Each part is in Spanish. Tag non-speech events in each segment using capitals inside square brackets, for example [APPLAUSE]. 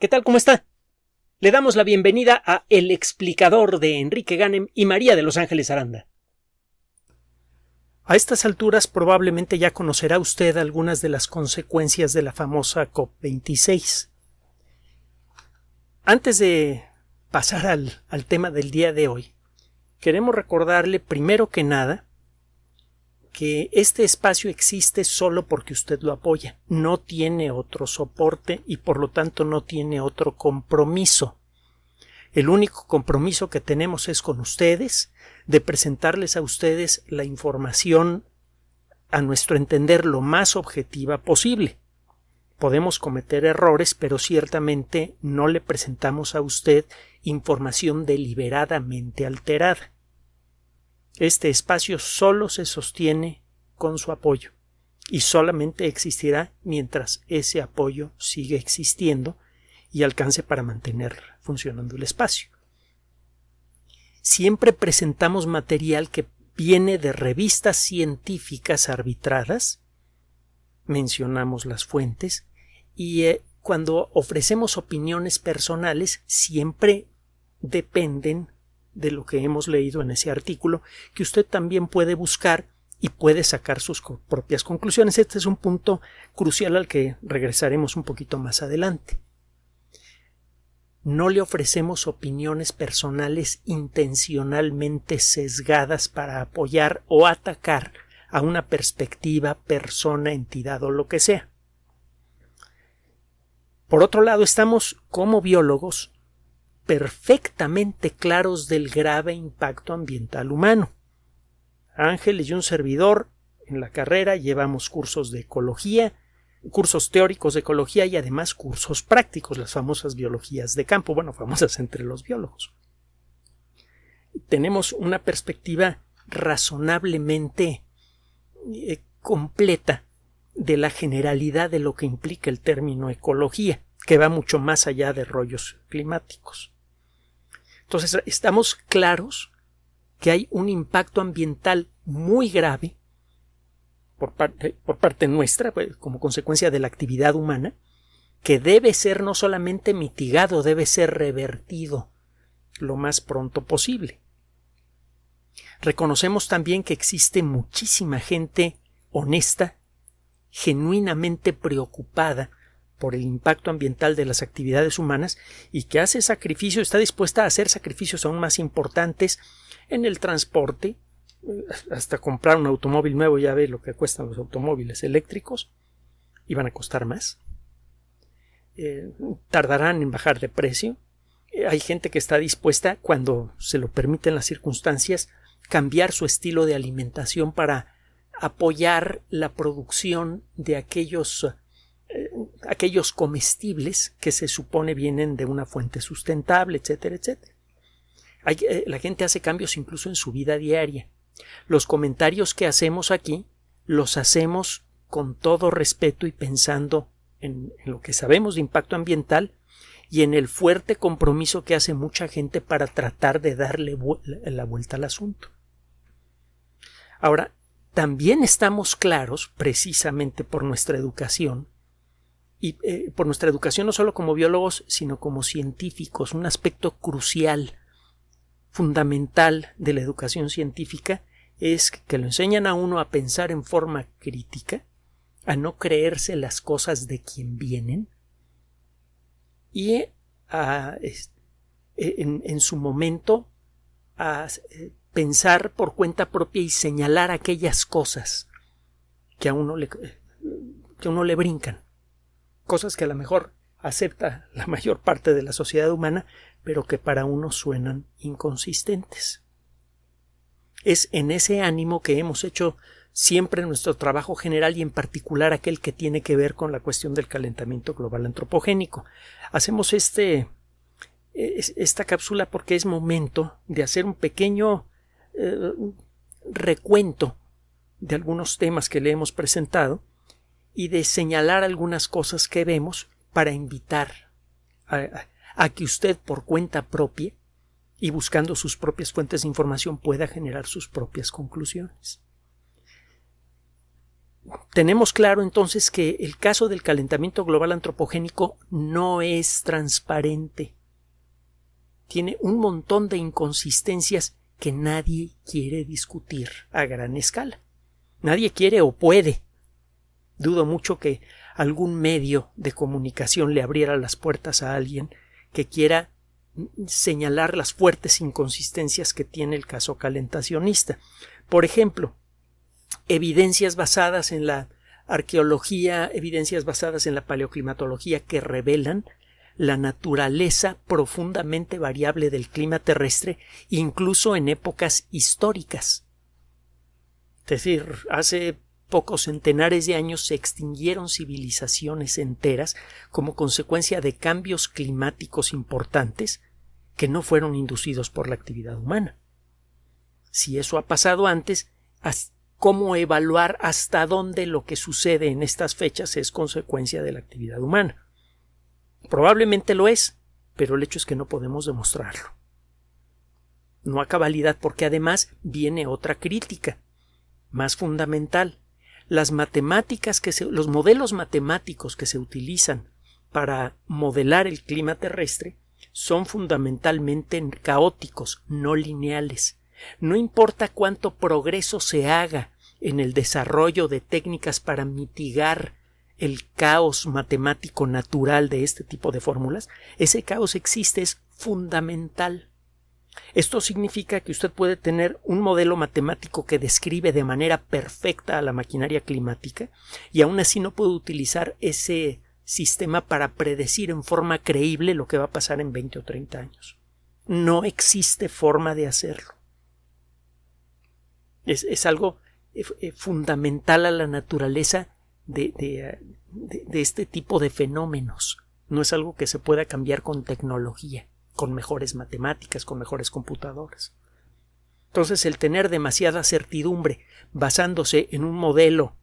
¿Qué tal? ¿Cómo está? Le damos la bienvenida a El explicador de Enrique Ganem y María de Los Ángeles Aranda. A estas alturas probablemente ya conocerá usted algunas de las consecuencias de la famosa COP26. Antes de pasar al, al tema del día de hoy, queremos recordarle primero que nada que este espacio existe solo porque usted lo apoya, no tiene otro soporte y por lo tanto no tiene otro compromiso. El único compromiso que tenemos es con ustedes, de presentarles a ustedes la información a nuestro entender lo más objetiva posible. Podemos cometer errores, pero ciertamente no le presentamos a usted información deliberadamente alterada. Este espacio solo se sostiene con su apoyo y solamente existirá mientras ese apoyo sigue existiendo y alcance para mantener funcionando el espacio. Siempre presentamos material que viene de revistas científicas arbitradas, mencionamos las fuentes, y eh, cuando ofrecemos opiniones personales siempre dependen de lo que hemos leído en ese artículo, que usted también puede buscar y puede sacar sus propias conclusiones. Este es un punto crucial al que regresaremos un poquito más adelante. No le ofrecemos opiniones personales intencionalmente sesgadas para apoyar o atacar a una perspectiva, persona, entidad o lo que sea. Por otro lado, estamos como biólogos perfectamente claros del grave impacto ambiental humano. Ángeles y un servidor en la carrera llevamos cursos de ecología, cursos teóricos de ecología y además cursos prácticos, las famosas biologías de campo, bueno, famosas entre los biólogos. Tenemos una perspectiva razonablemente eh, completa de la generalidad de lo que implica el término ecología, que va mucho más allá de rollos climáticos. Entonces, estamos claros que hay un impacto ambiental muy grave por parte, nuestra, pues, como consecuencia de la actividad humana, que debe ser no solamente mitigado, debe ser revertido lo más pronto posible. Reconocemos también que existe muchísima gente honesta, genuinamente preocupada por el impacto ambiental de las actividades humanas y que hace sacrificio, está dispuesta a hacer sacrificios aún más importantes en el transporte, eh, hasta comprar un automóvil nuevo, ya ve lo que cuestan los automóviles eléctricos, y van a costar más. Eh, tardarán en bajar de precio. Eh, hay gente que está dispuesta, cuando se lo permiten las circunstancias, cambiar su estilo de alimentación para apoyar la producción de aquellos eh, aquellos comestibles que se supone vienen de una fuente sustentable, etcétera, etcétera. Eh, la gente hace cambios incluso en su vida diaria. Los comentarios que hacemos aquí los hacemos con todo respeto y pensando en, lo que sabemos de impacto ambiental y en el fuerte compromiso que hace mucha gente para tratar de darle la vuelta al asunto. Ahora, también estamos claros, precisamente por nuestra educación, y eh, por nuestra educación no solo como biólogos, sino como científicos, un aspecto crucial, fundamental de la educación científica es que lo enseñan a uno a pensar en forma crítica, a no creerse las cosas de quien vienen y a, e, en, su momento a eh, pensar por cuenta propia y señalar aquellas cosas que a uno le, eh, que a uno le brincan cosas que a lo mejor acepta la mayor parte de la sociedad humana, pero que para uno suenan inconsistentes. Es en ese ánimo que hemos hecho siempre nuestro trabajo general y en particular aquel que tiene que ver con la cuestión del calentamiento global antropogénico. Hacemos este e, esta cápsula porque es momento de hacer un pequeño eh, recuento de algunos temas que le hemos presentado y de señalar algunas cosas que vemos para invitar a, que usted por cuenta propia y buscando sus propias fuentes de información pueda generar sus propias conclusiones. Tenemos claro entonces que el caso del calentamiento global antropogénico no es transparente. Tiene un montón de inconsistencias que nadie quiere discutir a gran escala. Nadie quiere o puede Dudo mucho que algún medio de comunicación le abriera las puertas a alguien que quiera señalar las fuertes inconsistencias que tiene el caso calentacionista. Por ejemplo, evidencias basadas en la arqueología, evidencias basadas en la paleoclimatología que revelan la naturaleza profundamente variable del clima terrestre, incluso en épocas históricas. Es decir, hace pocos centenares de años se extinguieron civilizaciones enteras como consecuencia de cambios climáticos importantes que no fueron inducidos por la actividad humana. Si eso ha pasado antes, ¿cómo evaluar hasta dónde lo que sucede en estas fechas es consecuencia de la actividad humana? Probablemente lo es, pero el hecho es que no podemos demostrarlo. No a cabalidad porque además viene otra crítica, más fundamental las matemáticas que los modelos matemáticos que se utilizan para modelar el clima terrestre son fundamentalmente caóticos, no lineales. No importa cuánto progreso se haga en el desarrollo de técnicas para mitigar el caos matemático natural de este tipo de fórmulas, ese caos existe, es fundamental. Esto significa que usted puede tener un modelo matemático que describe de manera perfecta a la maquinaria climática y aún así no puede utilizar ese sistema para predecir en forma creíble lo que va a pasar en 20 o 30 años. No existe forma de hacerlo. Es, algo eh, eh, fundamental a la naturaleza de este tipo de fenómenos. No es algo que se pueda cambiar con tecnología con mejores matemáticas, con mejores computadoras. Entonces, el tener demasiada certidumbre basándose en un modelo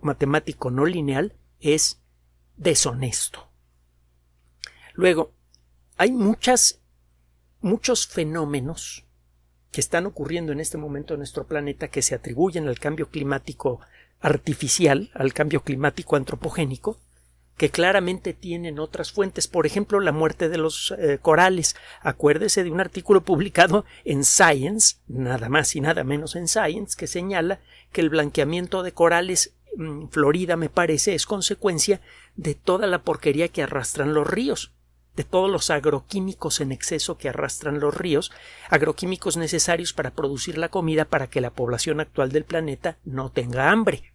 matemático no lineal es deshonesto. Luego, hay muchas, muchos fenómenos que están ocurriendo en este momento en nuestro planeta que se atribuyen al cambio climático artificial, al cambio climático antropogénico, que claramente tienen otras fuentes, por ejemplo, la muerte de los eh, corales. Acuérdese de un artículo publicado en Science, nada más y nada menos en Science, que señala que el blanqueamiento de corales en Florida, me parece, es consecuencia de toda la porquería que arrastran los ríos de todos los agroquímicos en exceso que arrastran los ríos, agroquímicos necesarios para producir la comida para que la población actual del planeta no tenga hambre.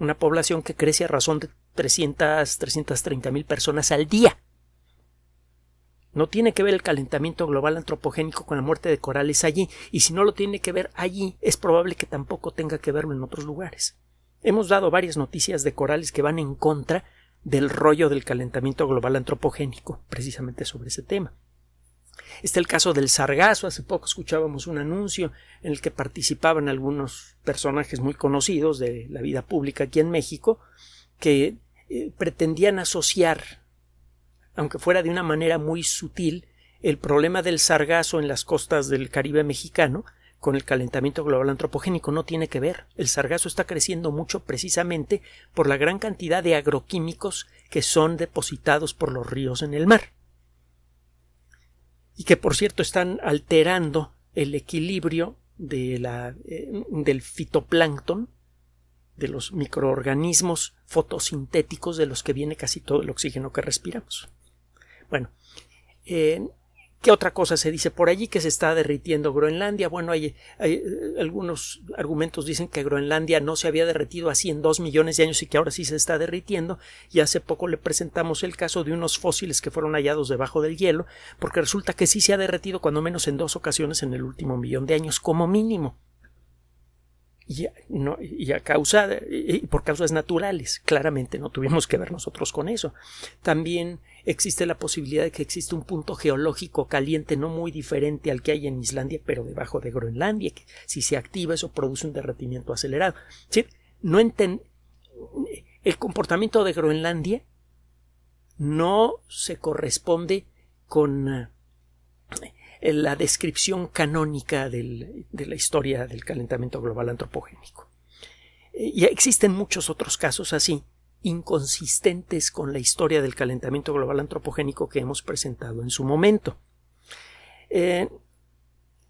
Una población que crece a razón de 300, 330 mil personas al día. No tiene que ver el calentamiento global antropogénico con la muerte de corales allí, y si no lo tiene que ver allí, es probable que tampoco tenga que verlo en otros lugares. Hemos dado varias noticias de corales que van en contra del rollo del calentamiento global antropogénico, precisamente sobre ese tema. Está el caso del sargazo. Hace poco escuchábamos un anuncio en el que participaban algunos personajes muy conocidos de la vida pública aquí en México que eh, pretendían asociar, aunque fuera de una manera muy sutil, el problema del sargazo en las costas del Caribe mexicano con el calentamiento global antropogénico no tiene que ver. El sargazo está creciendo mucho precisamente por la gran cantidad de agroquímicos que son depositados por los ríos en el mar. Y que, por cierto, están alterando el equilibrio de la, eh, del fitoplancton, de los microorganismos fotosintéticos de los que viene casi todo el oxígeno que respiramos. Bueno, eh, ¿qué otra cosa se dice por allí que se está derritiendo Groenlandia? Bueno, hay, eh, algunos argumentos dicen que Groenlandia no se había derretido así en dos millones de años y que ahora sí se está derritiendo. Y hace poco le presentamos el caso de unos fósiles que fueron hallados debajo del hielo, porque resulta que sí se ha derretido cuando menos en dos ocasiones en el último millón de años como mínimo y, no, y y por causas naturales. Claramente no tuvimos que ver nosotros con eso. También existe la posibilidad de que existe un punto geológico caliente no muy diferente al que hay en Islandia, pero debajo de Groenlandia, que si se activa eso produce un derretimiento acelerado. el comportamiento de Groenlandia no se corresponde con eh, la descripción canónica de la historia del calentamiento global antropogénico. Eh, y existen muchos otros casos así, inconsistentes con la historia del calentamiento global antropogénico que hemos presentado en su momento. Eh,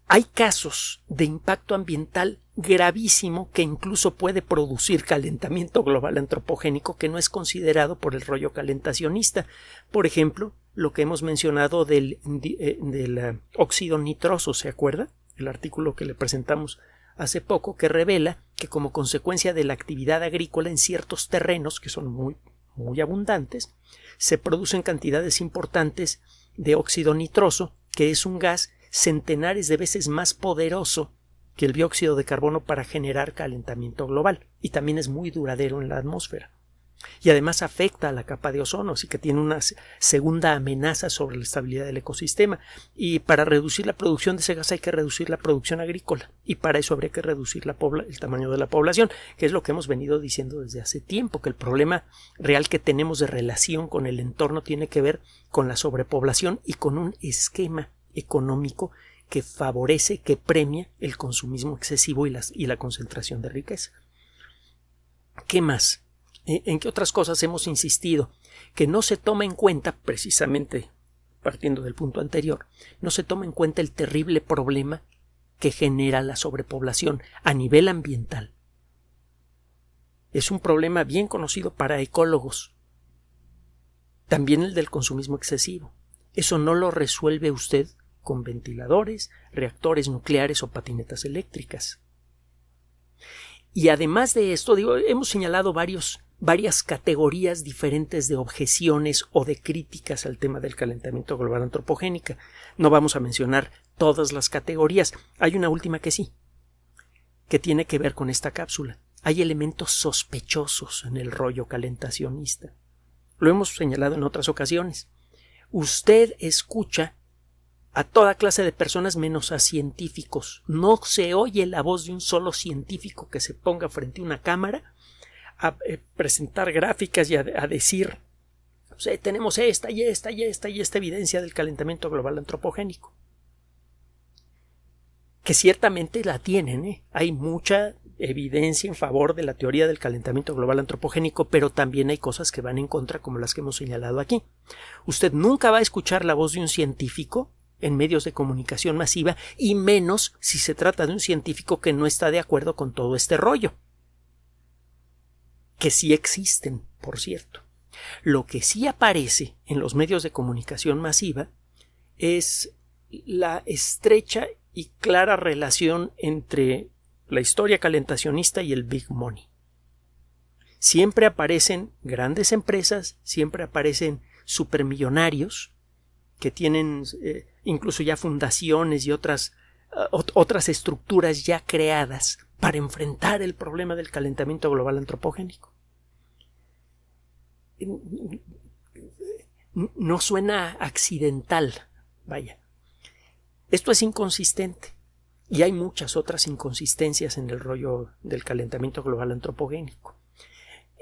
hay casos de impacto ambiental gravísimo que incluso puede producir calentamiento global antropogénico que no es considerado por el rollo calentacionista. Por ejemplo, lo que hemos mencionado del, eh, del ah, óxido nitroso, ¿se acuerda? El artículo que le presentamos hace poco que revela que como consecuencia de la actividad agrícola en ciertos terrenos que son muy muy abundantes se producen cantidades importantes de óxido nitroso que es un gas centenares de veces más poderoso que el dióxido de carbono para generar calentamiento global y también es muy duradero en la atmósfera. Y además afecta a la capa de ozono, así que tiene una segunda amenaza sobre la estabilidad del ecosistema. Y para reducir la producción de ese gas hay que reducir la producción agrícola y para eso habría que reducir la el tamaño de la población, que es lo que hemos venido diciendo desde hace tiempo, que el problema real que tenemos de relación con el entorno tiene que ver con la sobrepoblación y con un esquema económico que favorece, que premia el consumismo excesivo y, y la concentración de riqueza. ¿Qué más? ¿E, ¿En qué otras cosas hemos insistido? Que no se toma en cuenta, precisamente partiendo del punto anterior, no se toma en cuenta el terrible problema que genera la sobrepoblación a nivel ambiental. Es un problema bien conocido para ecólogos. También el del consumismo excesivo. Eso no lo resuelve usted con ventiladores, reactores nucleares o patinetas eléctricas. Y además de esto, hemos señalado varios, varias categorías diferentes de objeciones o de críticas al tema del calentamiento global antropogénica. No vamos a mencionar todas las categorías. Hay una última que sí, que tiene que ver con esta cápsula. Hay elementos sospechosos en el rollo calentacionista. Lo hemos señalado en otras ocasiones. Usted escucha a toda clase de personas menos a científicos. No se oye la voz de un solo científico que se ponga frente a una cámara a eh, presentar gráficas y a, decir tenemos esta y esta y esta y esta evidencia del calentamiento global antropogénico. Que ciertamente la tienen, ¿eh? hay mucha evidencia en favor de la teoría del calentamiento global antropogénico, pero también hay cosas que van en contra como las que hemos señalado aquí. Usted nunca va a escuchar la voz de un científico en medios de comunicación masiva y menos si se trata de un científico que no está de acuerdo con todo este rollo. Que sí existen, por cierto. Lo que sí aparece en los medios de comunicación masiva es la estrecha y clara relación entre la historia calentacionista y el big money. Siempre aparecen grandes empresas, siempre aparecen supermillonarios que tienen eh, incluso ya fundaciones y otras, eh, otras estructuras ya creadas para enfrentar el problema del calentamiento global antropogénico. No suena accidental, vaya. Esto es inconsistente y hay muchas otras inconsistencias en el rollo del calentamiento global antropogénico.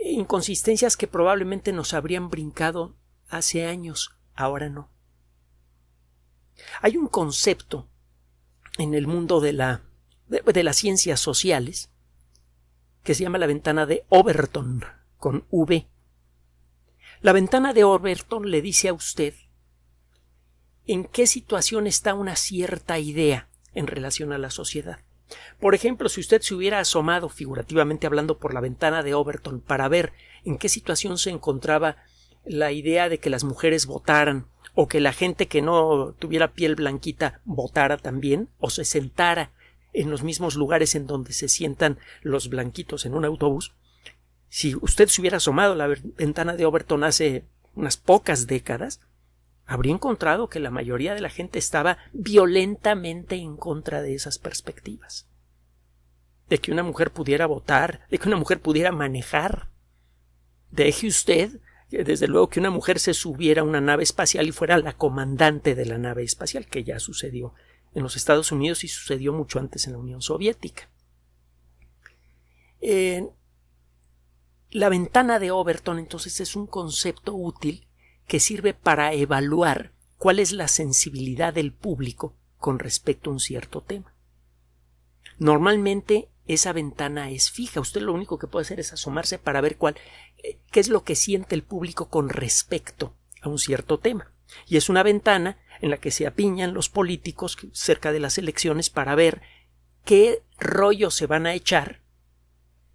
Inconsistencias que probablemente nos habrían brincado hace años, ahora no. Hay un concepto en el mundo de, la, de, las ciencias sociales que se llama la ventana de Overton con V. La ventana de Overton le dice a usted en qué situación está una cierta idea en relación a la sociedad. Por ejemplo, si usted se hubiera asomado, figurativamente hablando, por la ventana de Overton para ver en qué situación se encontraba la idea de que las mujeres votaran o que la gente que no tuviera piel blanquita votara también, o se sentara en los mismos lugares en donde se sientan los blanquitos en un autobús, si usted se hubiera asomado a la ventana de Overton hace unas pocas décadas, habría encontrado que la mayoría de la gente estaba violentamente en contra de esas perspectivas. De que una mujer pudiera votar, de que una mujer pudiera manejar. Deje usted desde luego que una mujer se subiera a una nave espacial y fuera la comandante de la nave espacial, que ya sucedió en los Estados Unidos y sucedió mucho antes en la Unión Soviética. la ventana de Overton entonces es un concepto útil que sirve para evaluar cuál es la sensibilidad del público con respecto a un cierto tema. Normalmente esa ventana es fija. Usted lo único que puede hacer es asomarse para ver cuál, eh, qué es lo que siente el público con respecto a un cierto tema. Y es una ventana en la que se apiñan los políticos cerca de las elecciones para ver qué rollo se van a echar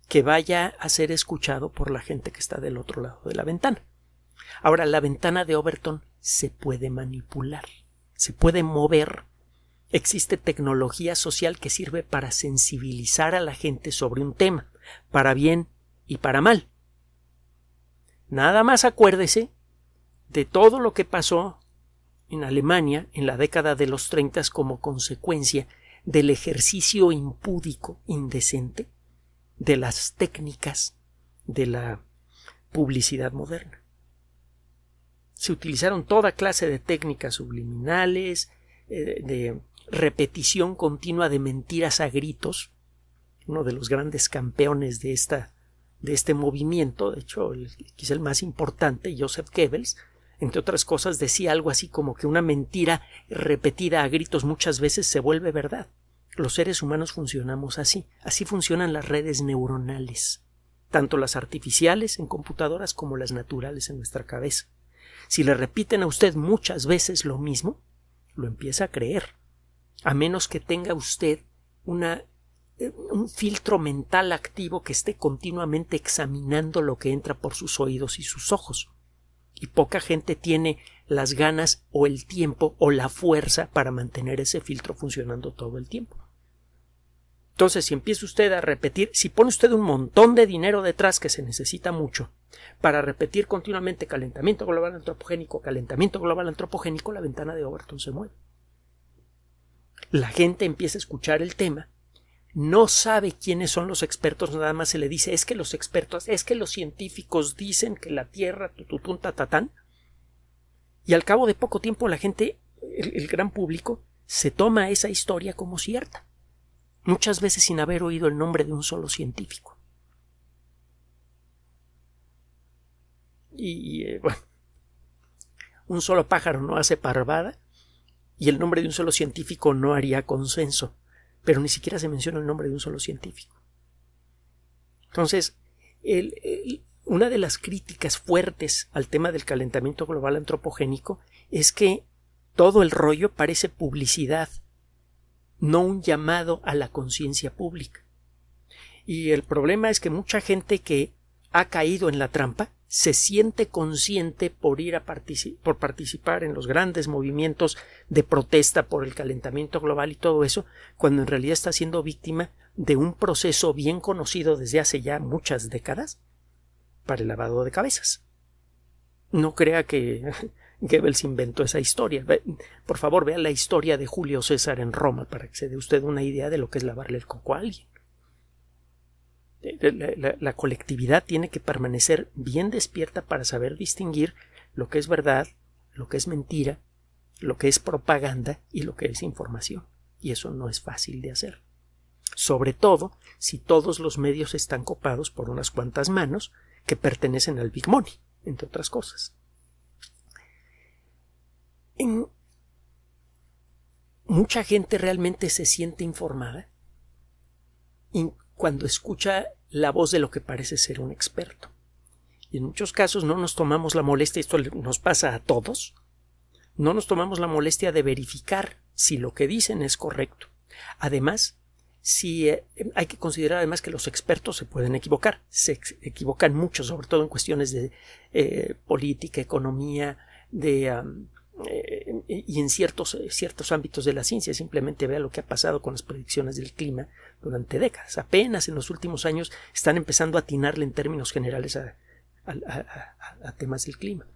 que vaya a ser escuchado por la gente que está del otro lado de la ventana. Ahora, la ventana de Overton se puede manipular, se puede mover existe tecnología social que sirve para sensibilizar a la gente sobre un tema, para bien y para mal. Nada más acuérdese de todo lo que pasó en Alemania en la década de los 30 como consecuencia del ejercicio impúdico, indecente, de las técnicas de la publicidad moderna. Se utilizaron toda clase de técnicas subliminales, eh, de repetición continua de mentiras a gritos, uno de los grandes campeones de, esta, de este movimiento, de hecho, quizá el más importante, Joseph Goebbels, entre otras cosas, decía algo así como que una mentira repetida a gritos muchas veces se vuelve verdad. Los seres humanos funcionamos así, así funcionan las redes neuronales, tanto las artificiales en computadoras como las naturales en nuestra cabeza. Si le repiten a usted muchas veces lo mismo, lo empieza a creer a menos que tenga usted eh, un filtro mental activo que esté continuamente examinando lo que entra por sus oídos y sus ojos. Y poca gente tiene las ganas o el tiempo o la fuerza para mantener ese filtro funcionando todo el tiempo. Entonces, si empieza usted a repetir, si pone usted un montón de dinero detrás que se necesita mucho para repetir continuamente calentamiento global antropogénico, calentamiento global antropogénico, la ventana de Overton se mueve la gente empieza a escuchar el tema, no sabe quiénes son los expertos, nada más se le dice es que los expertos, es que los científicos dicen que la Tierra, tututun, tatatán, y al cabo de poco tiempo la gente, el, gran público, se toma esa historia como cierta, muchas veces sin haber oído el nombre de un solo científico. Y eh, [LAUGHS] bueno, un solo pájaro no hace parvada y el nombre de un solo científico no haría consenso, pero ni siquiera se menciona el nombre de un solo científico. Entonces, una de las críticas fuertes al tema del calentamiento global antropogénico es que todo el rollo parece publicidad, no un llamado a la conciencia pública. Y el problema es que mucha gente que ha caído en la trampa se siente consciente por ir a por participar en los grandes movimientos de protesta por el calentamiento global y todo eso, cuando en realidad está siendo víctima de un proceso bien conocido desde hace ya muchas décadas para el lavado de cabezas. No crea que [LAUGHS] Goebbels inventó esa historia. Por favor, vea la historia de Julio César en Roma para que se dé usted una idea de lo que es lavarle el coco a alguien. Eh, la, colectividad tiene que permanecer bien despierta para saber distinguir lo que es verdad, lo que es mentira, lo que es propaganda y lo que es información. Y eso no es fácil de hacer. Sobre todo si todos los medios están copados por unas cuantas manos que pertenecen al Big Money, entre otras cosas. mucha gente realmente se siente informada, cuando escucha la voz de lo que parece ser un experto. Y en muchos casos no nos tomamos la molestia, esto nos pasa a todos, no nos tomamos la molestia de verificar si lo que dicen es correcto. Además, si, eh, hay que considerar además que los expertos se pueden equivocar, se equivocan mucho, sobre todo en cuestiones de eh, política, economía, de eh, y en ciertos, eh, ciertos ámbitos de la ciencia. Simplemente vea lo que ha pasado con las predicciones del clima durante décadas. Apenas en los últimos años están empezando a atinarle en términos generales a, a temas del clima.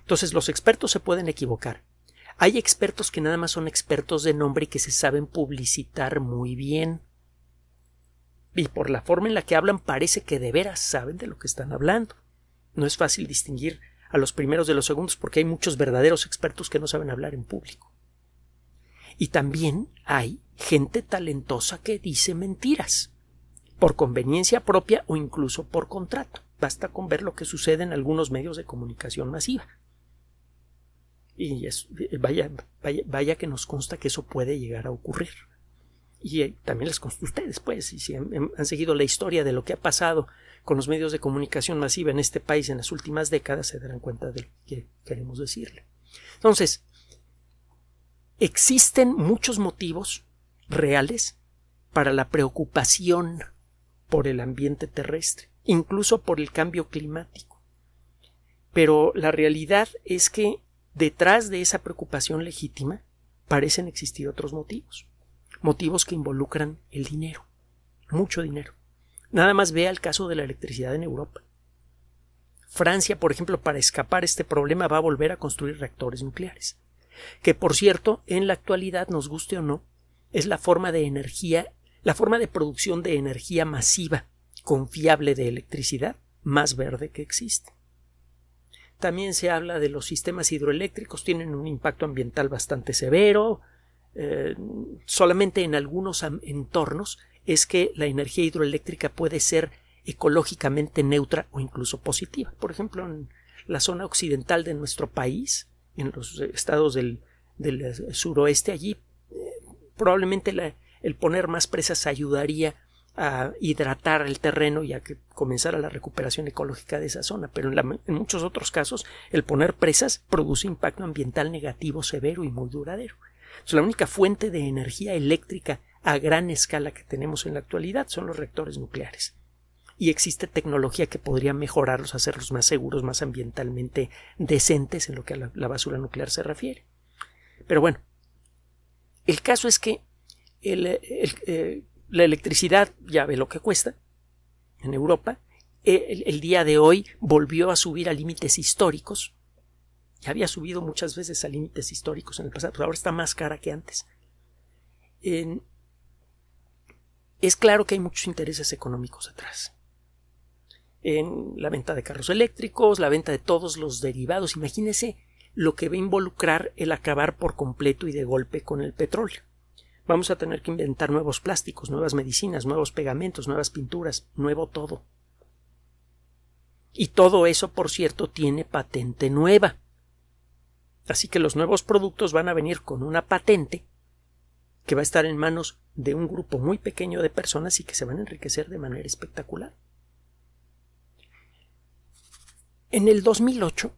Entonces los expertos se pueden equivocar. Hay expertos que nada más son expertos de nombre y que se saben publicitar muy bien. Y por la forma en la que hablan parece que de veras saben de lo que están hablando. No es fácil distinguir a los primeros de los segundos, porque hay muchos verdaderos expertos que no saben hablar en público. Y también hay gente talentosa que dice mentiras, por conveniencia propia o incluso por contrato. Basta con ver lo que sucede en algunos medios de comunicación masiva. Y es, vaya, vaya, que nos consta que eso puede llegar a ocurrir y eh, también les consta ustedes, pues, si han, seguido la historia de lo que ha pasado con los medios de comunicación masiva en este país en las últimas décadas se darán cuenta de lo que queremos decirle. Entonces, existen muchos motivos reales para la preocupación por el ambiente terrestre, incluso por el cambio climático. Pero la realidad es que detrás de esa preocupación legítima parecen existir otros motivos, motivos que involucran el dinero, mucho dinero. Nada más vea el caso de la electricidad en Europa. Francia, por ejemplo, para escapar este problema va a volver a construir reactores nucleares, que por cierto, en la actualidad, nos guste o no, es la forma de energía, la forma de producción de energía masiva, confiable de electricidad, más verde que existe. También se habla de los sistemas hidroeléctricos, tienen un impacto ambiental bastante severo, eh, solamente en algunos entornos es que la energía hidroeléctrica puede ser ecológicamente neutra o incluso positiva. Por ejemplo, en la zona occidental de nuestro país, en los estados del, suroeste, allí eh, probablemente el poner más presas ayudaría a hidratar el terreno y a que comenzara la recuperación ecológica de esa zona, pero en, muchos otros casos el poner presas produce impacto ambiental negativo severo y muy duradero. Es la única fuente de energía eléctrica a gran escala que tenemos en la actualidad son los reactores nucleares. Y existe tecnología que podría mejorarlos, hacerlos más seguros, más ambientalmente decentes en lo que a la, basura nuclear se refiere. Pero bueno, el caso es que eh, la electricidad ya ve lo que cuesta en Europa. E, el, día de hoy volvió a subir a límites históricos. Ya había subido muchas veces a límites históricos en el pasado, pero ahora está más cara que antes es claro que hay muchos intereses económicos atrás. En la venta de carros eléctricos, la venta de todos los derivados, imagínese lo que va a involucrar el acabar por completo y de golpe con el petróleo. Vamos a tener que inventar nuevos plásticos, nuevas medicinas, nuevos pegamentos, nuevas pinturas, nuevo todo. Y todo eso, por cierto, tiene patente nueva. Así que los nuevos productos van a venir con una patente que va a estar en manos de un grupo muy pequeño de personas y que se van a enriquecer de manera espectacular. En el 2008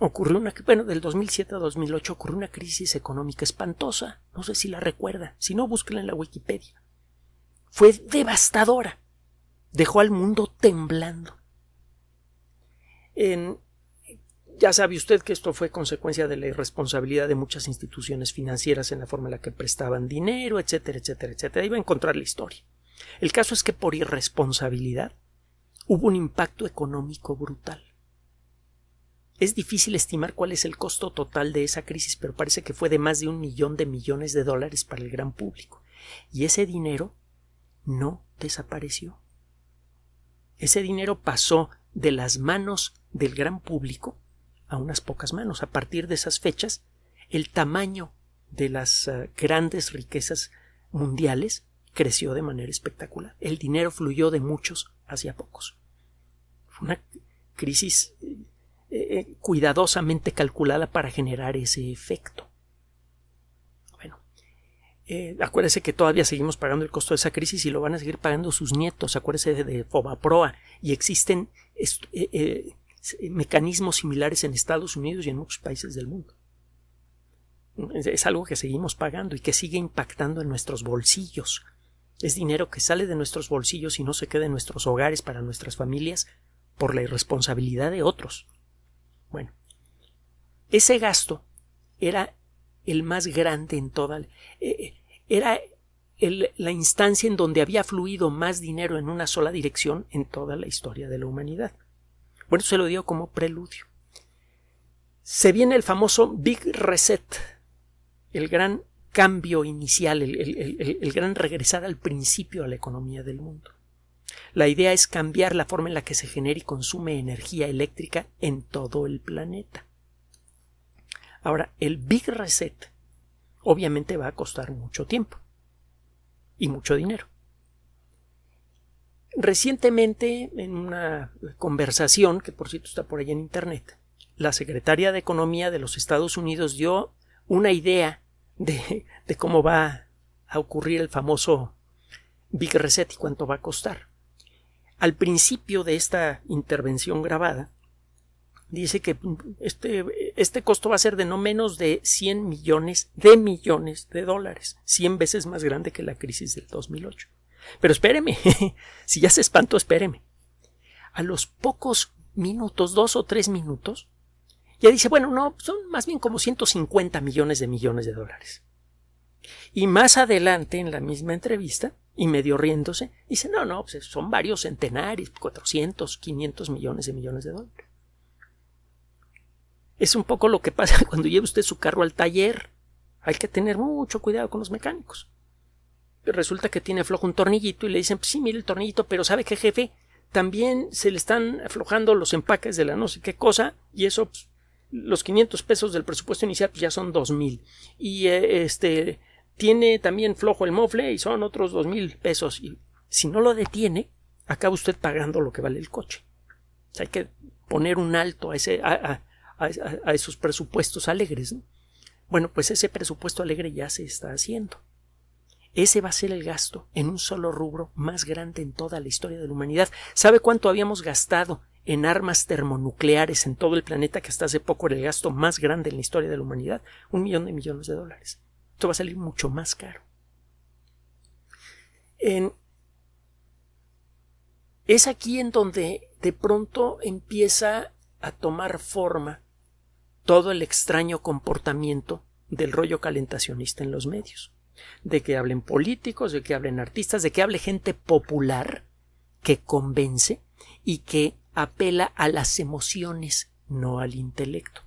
ocurrió una, bueno, del 2007 a 2008 ocurrió una crisis económica espantosa, no sé si la recuerda, si no, búsquela en la Wikipedia. Fue devastadora, dejó al mundo temblando. En, ya sabe usted que esto fue consecuencia de la irresponsabilidad de muchas instituciones financieras en la forma en la que prestaban dinero, etcétera, etcétera, etcétera. Iba a encontrar la historia. El caso es que por irresponsabilidad hubo un impacto económico brutal. Es difícil estimar cuál es el costo total de esa crisis, pero parece que fue de más de un millón de millones de dólares para el gran público. Y ese dinero no desapareció. Ese dinero pasó de las manos del gran público a unas pocas manos. A partir de esas fechas, el tamaño de las eh, grandes riquezas mundiales creció de manera espectacular. El dinero fluyó de muchos hacia pocos. Fue una crisis eh, eh, cuidadosamente calculada para generar ese efecto. Bueno, acuérdese que todavía seguimos pagando el costo de esa crisis y lo van a seguir pagando sus nietos. Acuérdese de, foba Fobaproa y existen eh, mecanismos similares en Estados Unidos y en muchos países del mundo. Es algo que seguimos pagando y que sigue impactando en nuestros bolsillos. Es dinero que sale de nuestros bolsillos y no se queda en nuestros hogares para nuestras familias por la irresponsabilidad de otros. Bueno, ese gasto era el más grande en toda. Eh, eh, era la instancia en donde había fluido más dinero en una sola dirección en toda la historia de la humanidad. Bueno, se lo dio como preludio. Se viene el famoso Big Reset, el gran cambio inicial, el, el, gran regresar al principio a la economía del mundo. La idea es cambiar la forma en la que se genera y consume energía eléctrica en todo el planeta. Ahora, el Big Reset obviamente va a costar mucho tiempo y mucho dinero. Recientemente, en una conversación, que por cierto está por ahí en Internet, la secretaria de Economía de los Estados Unidos dio una idea de, cómo va a ocurrir el famoso Big Reset y cuánto va a costar. Al principio de esta intervención grabada, dice que este, este costo va a ser de no menos de 100 millones de millones de dólares, 100 veces más grande que la crisis del 2008. Pero espéreme, [LAUGHS] si ya se espantó, espéreme. A los pocos minutos, dos o tres minutos, ya dice, bueno, no, son más bien como 150 millones de millones de dólares. Y más adelante, en la misma entrevista, y medio riéndose, dice, no, no, pues, son varios centenares, 400, 500 millones de millones de dólares. Es un poco lo que pasa [LAUGHS] cuando lleva usted su carro al taller. Hay que tener mucho cuidado con los mecánicos resulta que tiene flojo un tornillito y le dicen, pues sí, mire el tornillito, pero ¿sabe qué, jefe? También se le están aflojando los empaques de la no sé qué cosa y eso, pues, los 500 pesos del presupuesto inicial, pues, ya son 2.000. Y eh, este, tiene también flojo el mofle y son otros 2.000 pesos. Y si no lo detiene, acaba usted pagando lo que vale el coche. hay que poner un alto a, ese, a, esos presupuestos alegres. Bueno, pues ese presupuesto alegre ya se está haciendo. Ese va a ser el gasto en un solo rubro más grande en toda la historia de la humanidad. ¿Sabe cuánto habíamos gastado en armas termonucleares en todo el planeta, que hasta hace poco era el gasto más grande en la historia de la humanidad? Un millón de millones de dólares. Esto va a salir mucho más caro. Es aquí en donde de pronto empieza a tomar forma todo el extraño comportamiento del rollo calentacionista en los medios de que hablen políticos, de que hablen artistas, de que hable gente popular que convence y que apela a las emociones, no al intelecto.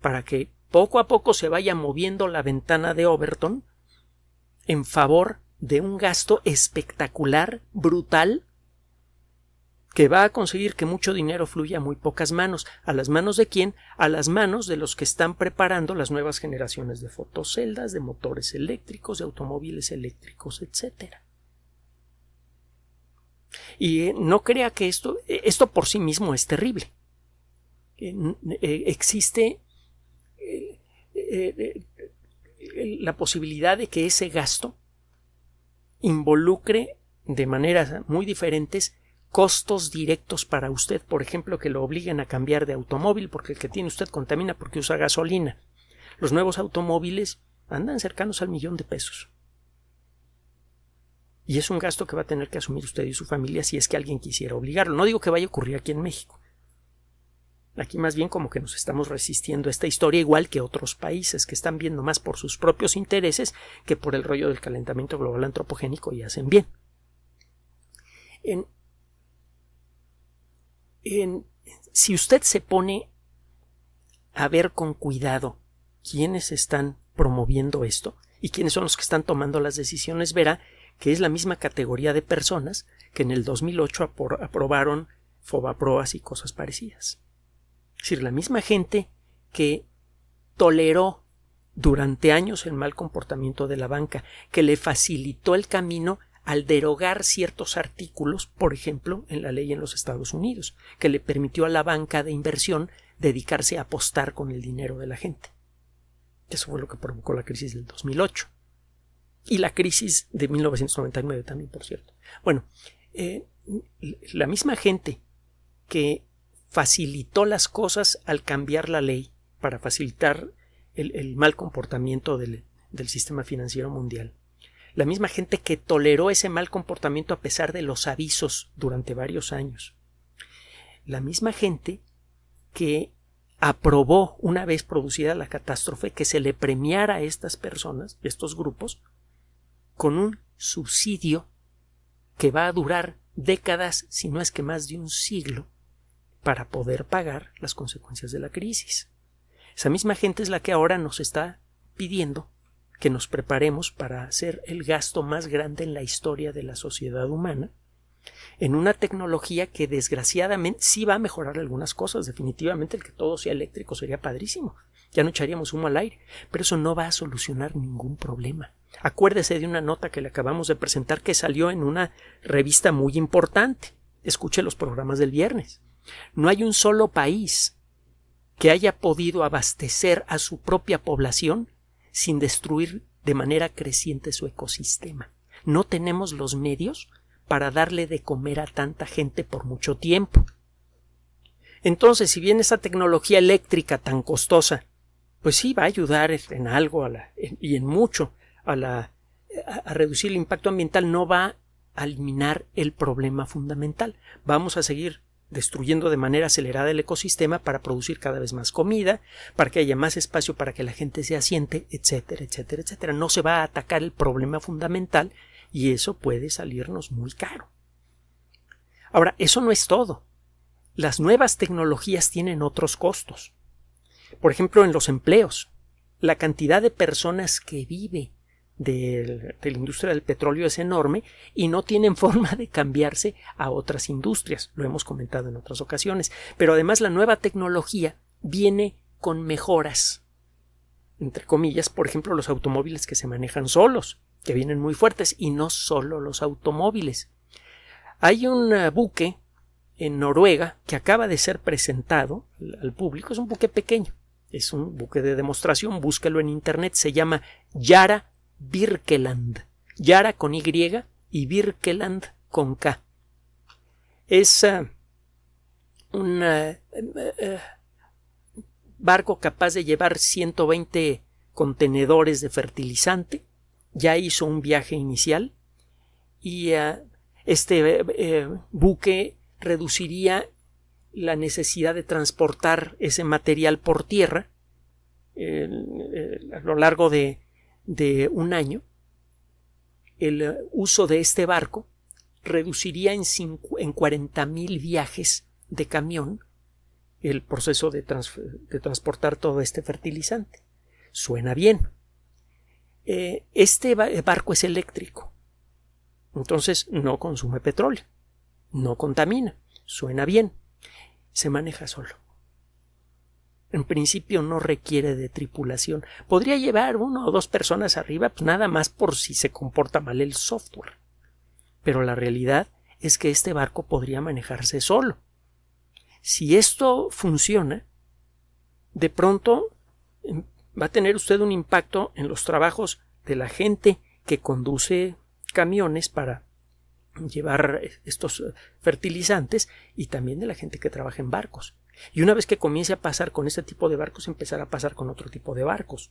Para que poco a poco se vaya moviendo la ventana de Overton en favor de un gasto espectacular, brutal, que va a conseguir que mucho dinero fluya a muy pocas manos. ¿A las manos de quién? A las manos de los que están preparando las nuevas generaciones de fotoceldas, de motores eléctricos, de automóviles eléctricos, etc. Y eh, no crea que esto, eh, esto por sí mismo es terrible. Eh, existe la posibilidad de que ese gasto involucre de maneras muy diferentes costos directos para usted, por ejemplo, que lo obliguen a cambiar de automóvil porque el que tiene usted contamina porque usa gasolina. Los nuevos automóviles andan cercanos al millón de pesos. Y es un gasto que va a tener que asumir usted y su familia si es que alguien quisiera obligarlo. No digo que vaya a ocurrir aquí en México. Aquí más bien como que nos estamos resistiendo a esta historia igual que otros países que están viendo más por sus propios intereses que por el rollo del calentamiento global antropogénico y hacen bien. En en, si usted se pone a ver con cuidado quiénes están promoviendo esto y quiénes son los que están tomando las decisiones, verá que es la misma categoría de personas que en el 2008 aprobaron fobaproas y cosas parecidas. Es decir, la misma gente que toleró durante años el mal comportamiento de la banca, que le facilitó el camino al derogar ciertos artículos, por ejemplo, en la ley en los Estados Unidos, que le permitió a la banca de inversión dedicarse a apostar con el dinero de la gente. Eso fue lo que provocó la crisis del 2008. Y la crisis de 1999 también, por cierto. Bueno, eh, la misma gente que facilitó las cosas al cambiar la ley para facilitar el, mal comportamiento del sistema financiero mundial la misma gente que toleró ese mal comportamiento a pesar de los avisos durante varios años, la misma gente que aprobó una vez producida la catástrofe que se le premiara a estas personas, estos grupos, con un subsidio que va a durar décadas, si no es que más de un siglo, para poder pagar las consecuencias de la crisis. Esa misma gente es la que ahora nos está pidiendo que nos preparemos para hacer el gasto más grande en la historia de la sociedad humana, en una tecnología que desgraciadamente sí va a mejorar algunas cosas. Definitivamente el que todo sea eléctrico sería padrísimo. Ya no echaríamos humo al aire, pero eso no va a solucionar ningún problema. Acuérdese de una nota que le acabamos de presentar que salió en una revista muy importante. Escuche los programas del viernes. No hay un solo país que haya podido abastecer a su propia población sin destruir de manera creciente su ecosistema. No tenemos los medios para darle de comer a tanta gente por mucho tiempo. Entonces, si bien esa tecnología eléctrica tan costosa, pues sí va a ayudar en algo y en mucho a, a reducir el impacto ambiental, no va a eliminar el problema fundamental. Vamos a seguir destruyendo de manera acelerada el ecosistema para producir cada vez más comida, para que haya más espacio para que la gente se asiente, etcétera, etcétera, etcétera. No se va a atacar el problema fundamental y eso puede salirnos muy caro. Ahora, eso no es todo. Las nuevas tecnologías tienen otros costos. Por ejemplo, en los empleos, la cantidad de personas que vive de, la industria del petróleo es enorme y no tienen [LAUGHS] forma de cambiarse a otras industrias. Lo hemos comentado en otras ocasiones. Pero además la nueva tecnología viene con mejoras. Entre comillas, por ejemplo, los automóviles que se manejan solos, que vienen muy fuertes, y no solo los automóviles. Hay un eh, buque en Noruega que acaba de ser presentado al público. Es un buque pequeño, es un buque de demostración, Búscalo en internet, se llama Yara Birkeland. Yara con Y y Birkeland con K. Es ah, un eh, eh, barco capaz de llevar 120 contenedores de fertilizante. Ya hizo un viaje inicial y ah, este eh, buque reduciría la necesidad de transportar ese material por tierra a lo largo de de un año, el eh, uso de este barco reduciría en, en 40.000 viajes de camión el proceso de, transportar todo este fertilizante. Suena bien. Eh, este eh, barco es eléctrico, entonces no consume petróleo, no contamina, suena bien, se maneja solo en principio no requiere de tripulación. Podría llevar una o dos personas arriba, pues nada más por si se comporta mal el software. Pero la realidad es que este barco podría manejarse solo. Si esto funciona, de pronto em, va a tener usted un impacto en los trabajos de la gente que conduce camiones para llevar eh, estos eh, fertilizantes y también de la gente que trabaja en barcos. Y una vez que comience a pasar con este tipo de barcos, empezará a pasar con otro tipo de barcos.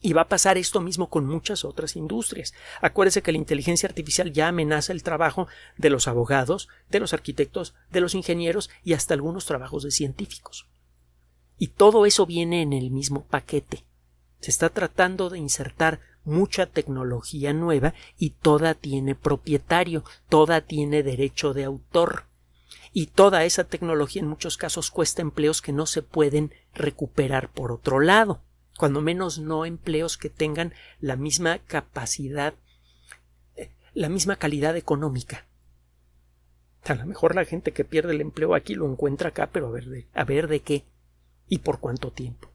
Y va a pasar esto mismo con muchas otras industrias. Acuérdese que la inteligencia artificial ya amenaza el trabajo de los abogados, de los arquitectos, de los ingenieros y hasta algunos trabajos de científicos. Y todo eso viene en el mismo paquete. Se está tratando de insertar mucha tecnología nueva y toda tiene propietario, toda tiene derecho de autor y toda esa tecnología en muchos casos cuesta empleos que no se pueden recuperar por otro lado, cuando menos no empleos que tengan la misma capacidad, eh, la misma calidad económica. A lo mejor la gente que pierde el empleo aquí lo encuentra acá, pero a ver de, a ver de qué y por cuánto tiempo.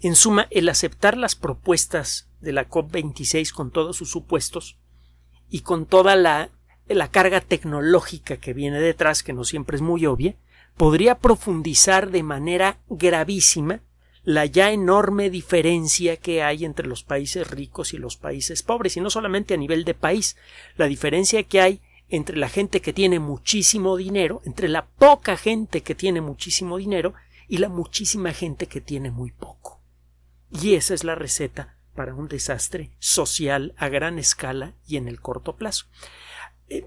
En suma, el aceptar las propuestas de la COP26 con todos sus supuestos y con toda la la carga tecnológica que viene detrás, que no siempre es muy obvia, podría profundizar de manera gravísima la ya enorme diferencia que hay entre los países ricos y los países pobres, y no solamente a nivel de país, la diferencia que hay entre la gente que tiene muchísimo dinero, entre la poca gente que tiene muchísimo dinero y la muchísima gente que tiene muy poco. Y esa es la receta para un desastre social a gran escala y en el corto plazo. Eh,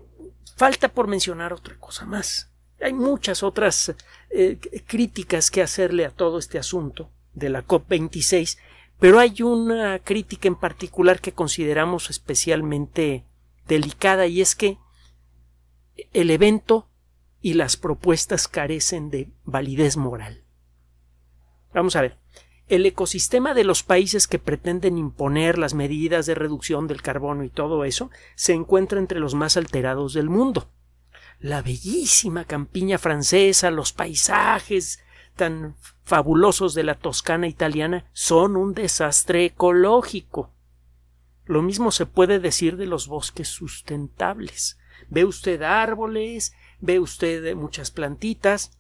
falta por mencionar otra cosa más. Hay muchas otras eh, críticas que hacerle a todo este asunto de la COP26, pero hay una crítica en particular que consideramos especialmente delicada y es que el evento y las propuestas carecen de validez moral. Vamos a ver el ecosistema de los países que pretenden imponer las medidas de reducción del carbono y todo eso se encuentra entre los más alterados del mundo. La bellísima campiña francesa, los paisajes tan fabulosos de la Toscana italiana son un desastre ecológico. Lo mismo se puede decir de los bosques sustentables. Ve usted árboles, ve usted muchas plantitas,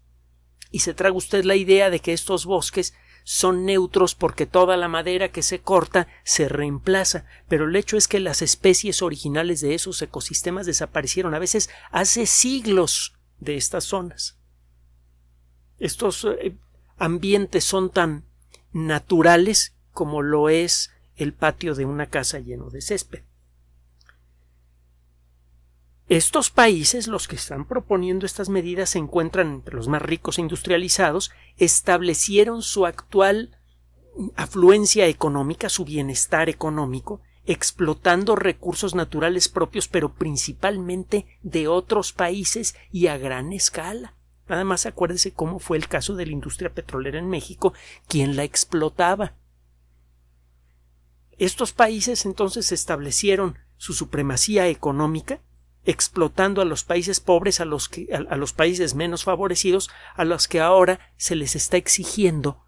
y se traga usted la idea de que estos bosques son neutros porque toda la madera que se corta se reemplaza, pero el hecho es que las especies originales de esos ecosistemas desaparecieron a veces hace siglos de estas zonas. Estos eh, ambientes son tan naturales como lo es el patio de una casa lleno de césped. Estos países, los que están proponiendo estas medidas, se encuentran entre los más ricos e industrializados, establecieron su actual afluencia económica, su bienestar económico, explotando recursos naturales propios, pero principalmente de otros países y a gran escala. Nada más acuérdese cómo fue el caso de la industria petrolera en México, quien la explotaba. Estos países entonces establecieron su supremacía económica explotando a los países pobres, a los, los países menos favorecidos, a los que ahora se les está exigiendo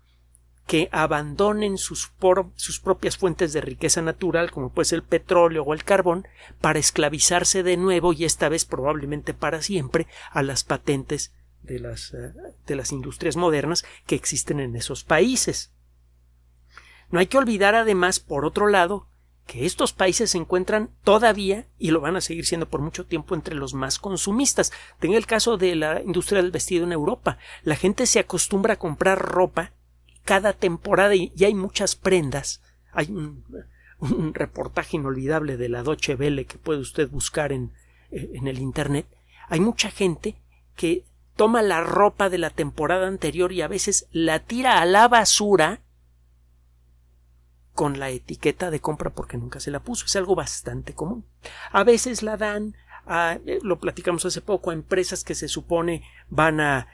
que abandonen sus, sus, propias fuentes de riqueza natural, como puede ser el petróleo o el carbón, para esclavizarse de nuevo y esta vez probablemente para siempre a las patentes de las, eh, de las industrias modernas que existen en esos países. No hay que olvidar además, por otro lado, que estos países se encuentran todavía y lo van a seguir siendo por mucho tiempo entre los más consumistas. Tenga el caso de la industria del vestido en Europa. La gente se acostumbra a comprar ropa cada temporada y, hay muchas prendas. Hay un, reportaje inolvidable de la Deutsche Welle que puede usted buscar en, en el Internet. Hay mucha gente que toma la ropa de la temporada anterior y a veces la tira a la basura con la etiqueta de compra porque nunca se la puso. Es algo bastante común. A veces la dan eh, lo platicamos hace poco, a empresas que se supone van a,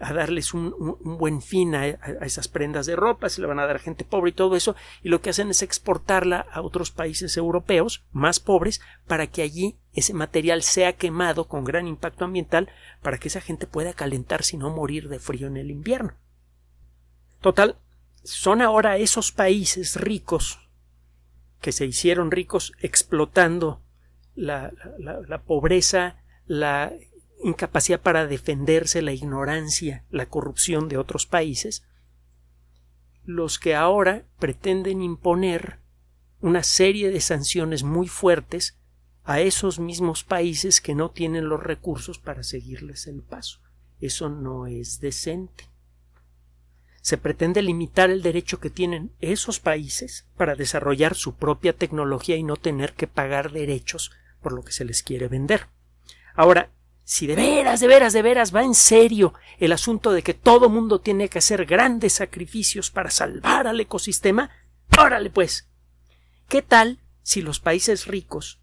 darles un, buen fin a, esas prendas de ropa, se la van a dar a gente pobre y todo eso, y lo que hacen es exportarla a otros países europeos más pobres para que allí ese material sea quemado con gran impacto ambiental para que esa gente pueda calentar, y no morir de frío en el invierno. Total, son ahora esos países ricos que se hicieron ricos explotando la, pobreza, la incapacidad para defenderse, la ignorancia, la corrupción de otros países, los que ahora pretenden imponer una serie de sanciones muy fuertes a esos mismos países que no tienen los recursos para seguirles el paso. Eso no es decente se pretende limitar el derecho que tienen esos países para desarrollar su propia tecnología y no tener que pagar derechos por lo que se les quiere vender. Ahora, si de veras, de veras, de veras va en serio el asunto de que todo mundo tiene que hacer grandes sacrificios para salvar al ecosistema, órale pues. ¿Qué tal si los países ricos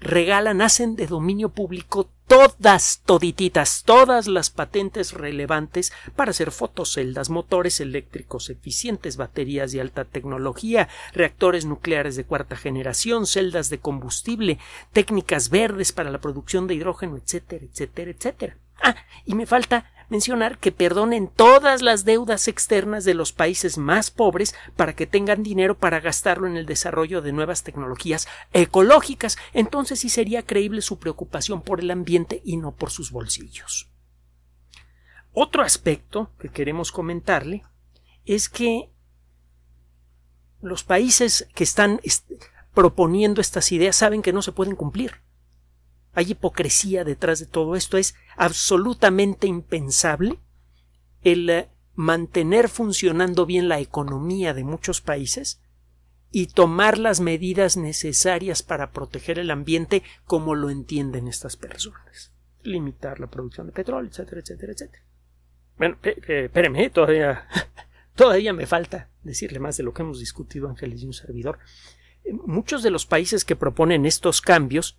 regalan, hacen de dominio público todas, todititas, todas las patentes relevantes para hacer fotoceldas, motores eléctricos eficientes, baterías de alta tecnología, reactores nucleares de cuarta generación, celdas de combustible, técnicas verdes para la producción de hidrógeno, etcétera, etcétera, etcétera. Ah, y me falta mencionar que perdonen todas las deudas externas de los países más pobres para que tengan dinero para gastarlo en el desarrollo de nuevas tecnologías ecológicas. Entonces sí sería creíble su preocupación por el ambiente y no por sus bolsillos. Otro aspecto que queremos comentarle es que los países que están proponiendo estas ideas saben que no se pueden cumplir hay hipocresía detrás de todo esto. Es absolutamente impensable el eh, mantener funcionando bien la economía de muchos países y tomar las medidas necesarias para proteger el ambiente como lo entienden estas personas. Limitar la producción de petróleo, etcétera, etcétera, etcétera. Bueno, espérenme, ¿eh? todavía, [LAUGHS] todavía me falta decirle más de lo que hemos discutido Ángeles y un servidor. Eh, muchos de los países que proponen estos cambios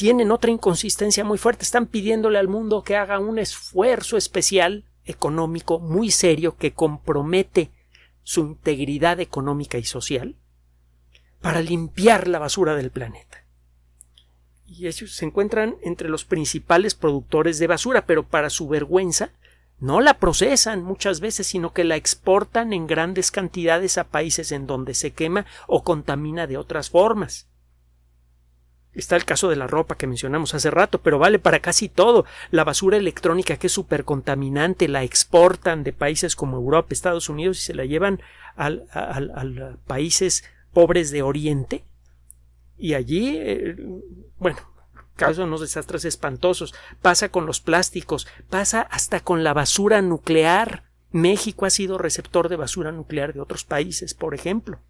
tienen otra inconsistencia muy fuerte. Están pidiéndole al mundo que haga un esfuerzo especial económico muy serio que compromete su integridad económica y social para limpiar la basura del planeta. Y ellos se encuentran entre los principales productores de basura, pero para su vergüenza no la procesan muchas veces, sino que la exportan en grandes cantidades a países en donde se quema o contamina de otras formas. Está el caso de la ropa que mencionamos hace rato, pero vale para casi todo. La basura electrónica que es súper contaminante la exportan de países como Europa, Estados Unidos y se la llevan a países pobres de Oriente. Y allí, eh, bueno, causan unos desastres espantosos. Pasa con los plásticos, pasa hasta con la basura nuclear. México ha sido receptor de basura nuclear de otros países, por ejemplo.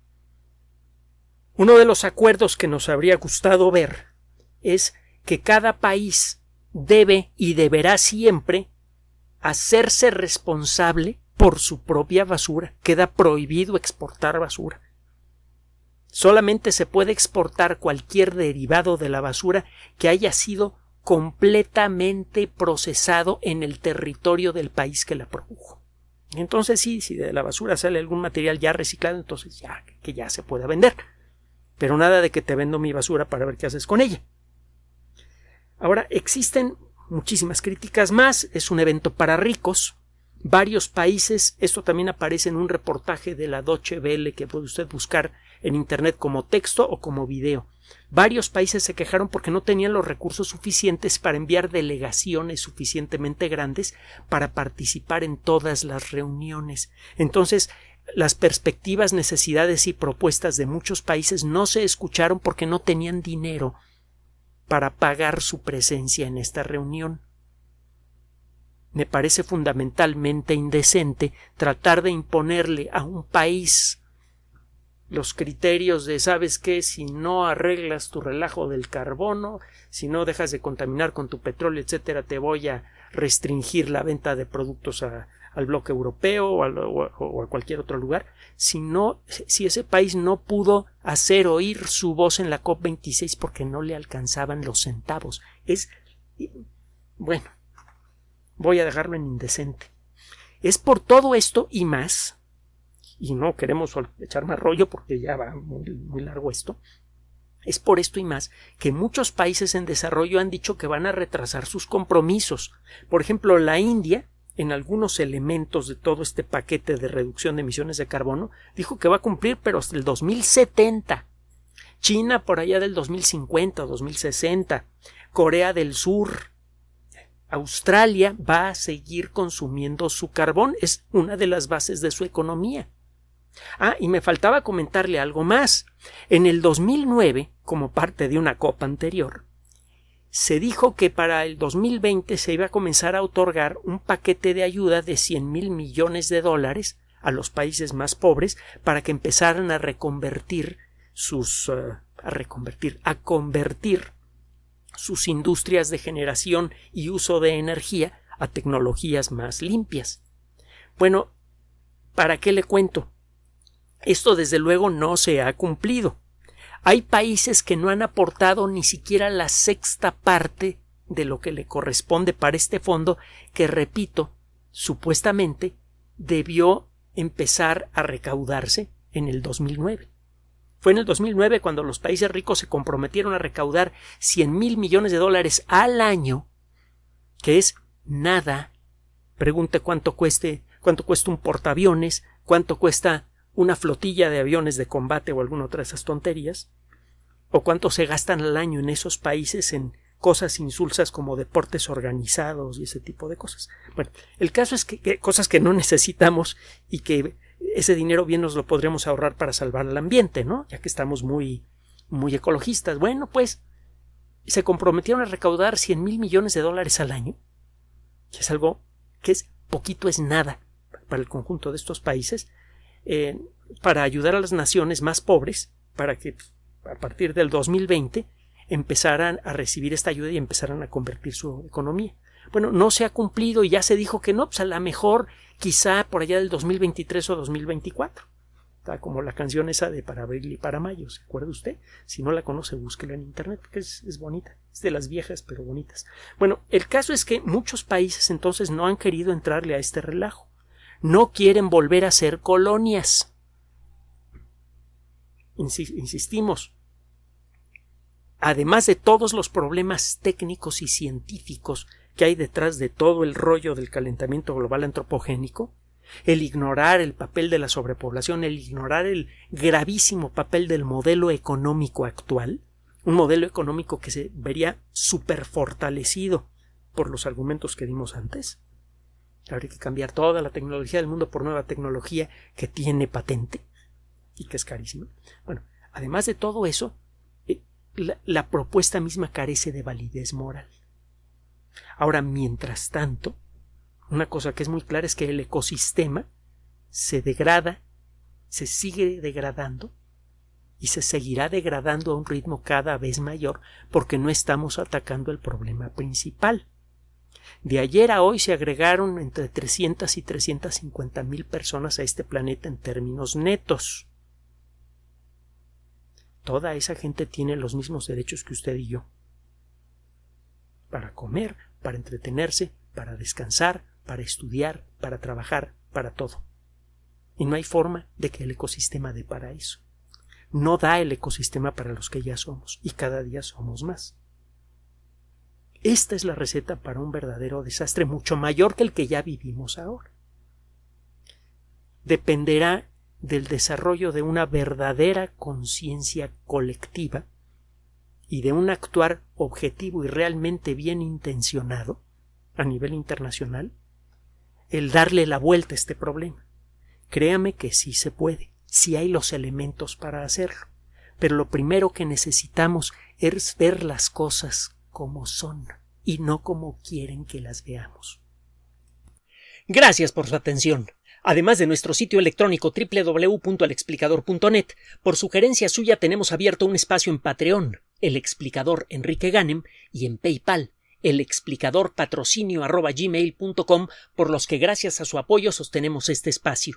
Uno de los acuerdos que nos habría gustado ver es que cada país debe y deberá siempre hacerse responsable por su propia basura. Queda prohibido exportar basura. Solamente se puede exportar cualquier derivado de la basura que haya sido completamente procesado en el territorio del país que la produjo. Entonces sí, si de la basura sale algún material ya reciclado, entonces ya que ya se pueda vender pero nada de que te vendo mi basura para ver qué haces con ella. Ahora, existen muchísimas críticas más, es un evento para ricos, varios países, esto también aparece en un reportaje de la Doce Welle que puede usted buscar en Internet como texto o como video. Varios países se quejaron porque no tenían los recursos suficientes para enviar delegaciones suficientemente grandes para participar en todas las reuniones. Entonces, las perspectivas, necesidades y propuestas de muchos países no se escucharon porque no tenían dinero para pagar su presencia en esta reunión. Me parece fundamentalmente indecente tratar de imponerle a un país los criterios de sabes qué, si no arreglas tu relajo del carbono, si no dejas de contaminar con tu petróleo, etcétera, te voy a restringir la venta de productos al bloque europeo o, a, cualquier otro lugar, si no, si ese país no pudo hacer oír su voz en la COP26 porque no le alcanzaban los centavos. Es bueno, voy a dejarlo en indecente. Es por todo esto y más y no queremos echar más rollo porque ya va muy, largo esto. Es por esto y más que muchos países en desarrollo han dicho que van a retrasar sus compromisos. Por ejemplo, la India, en algunos elementos de todo este paquete de reducción de emisiones de carbono, dijo que va a cumplir pero hasta el 2070. China por allá del 2050, 2060. Corea del Sur. Australia va a seguir consumiendo su carbón. Es una de las bases de su economía. Ah, y me faltaba comentarle algo más. En el 2009, como parte de una copa anterior, se dijo que para el 2020 se iba a comenzar a otorgar un paquete de ayuda de 100 mil millones de dólares a los países más pobres para que empezaran a reconvertir sus eh, a reconvertir a convertir sus industrias de generación y uso de energía a tecnologías más limpias. Bueno, ¿para qué le cuento? Esto desde luego no se ha cumplido. Hay países que no han aportado ni siquiera la sexta parte de lo que le corresponde para este fondo que, repito, supuestamente debió empezar a recaudarse en el 2009. Fue en el 2009 cuando los países ricos se comprometieron a recaudar 100 mil millones de dólares al año, que es nada. Pregunte cuánto cueste, cuánto cuesta un portaaviones, cuánto cuesta una flotilla de aviones de combate o alguna otra de esas tonterías, o cuánto se gastan al año en esos países en cosas insulsas como deportes organizados y ese tipo de cosas. Bueno, el caso es que, cosas que no necesitamos y que ese dinero bien nos lo podríamos ahorrar para salvar el ambiente, ¿no? Ya que estamos muy, muy ecologistas. Bueno, pues se comprometieron a recaudar 100 mil millones de dólares al año, que es algo que es poquito es nada para el conjunto de estos países, eh, para ayudar a las naciones más pobres, para que a partir del 2020 empezaran a recibir esta ayuda y empezaran a convertir su economía. Bueno, no se ha cumplido y ya se dijo que no, pues a lo mejor quizá por allá del 2023 o 2024. como la canción esa de Para abril y para mayo, ¿se acuerda usted? Si no la conoce, búsquela en internet, porque es bonita. Es de las viejas, pero bonitas. Bueno, el caso es que muchos países entonces no han querido entrarle a este relajo no quieren volver a ser colonias. Insistimos, además de todos los problemas técnicos y científicos que hay detrás de todo el rollo del calentamiento global antropogénico, el ignorar el papel de la sobrepoblación, el ignorar el gravísimo papel del modelo económico actual, un modelo económico que se vería superfortalecido por los argumentos que dimos antes, Habría que cambiar toda la tecnología del mundo por nueva tecnología que tiene patente y que es carísima. Bueno, además de todo eso, eh, la, la propuesta misma carece de validez moral. Ahora, mientras tanto, una cosa que es muy clara es que el ecosistema se degrada, se sigue degradando y se seguirá degradando a un ritmo cada vez mayor porque no estamos atacando el problema principal. De ayer a hoy se agregaron entre 300 y 350 mil personas a este planeta en términos netos. Toda esa gente tiene los mismos derechos que usted y yo. Para comer, para entretenerse, para descansar, para estudiar, para trabajar, para todo. Y no hay forma de que el ecosistema dé para eso. No da el ecosistema para los que ya somos, y cada día somos más. Esta es la receta para un verdadero desastre mucho mayor que el que ya vivimos ahora. Dependerá del desarrollo de una verdadera conciencia colectiva y de un actuar objetivo y realmente bien intencionado a nivel internacional el darle la vuelta a este problema. Créame que sí se puede, si sí hay los elementos para hacerlo. Pero lo primero que necesitamos es ver las cosas como son y no como quieren que las veamos. Gracias por su atención. Además de nuestro sitio electrónico www.alexplicador.net, por sugerencia suya tenemos abierto un espacio en Patreon, el explicador Enrique Ganem, y en PayPal, el explicador patrocinio por los que gracias a su apoyo sostenemos este espacio.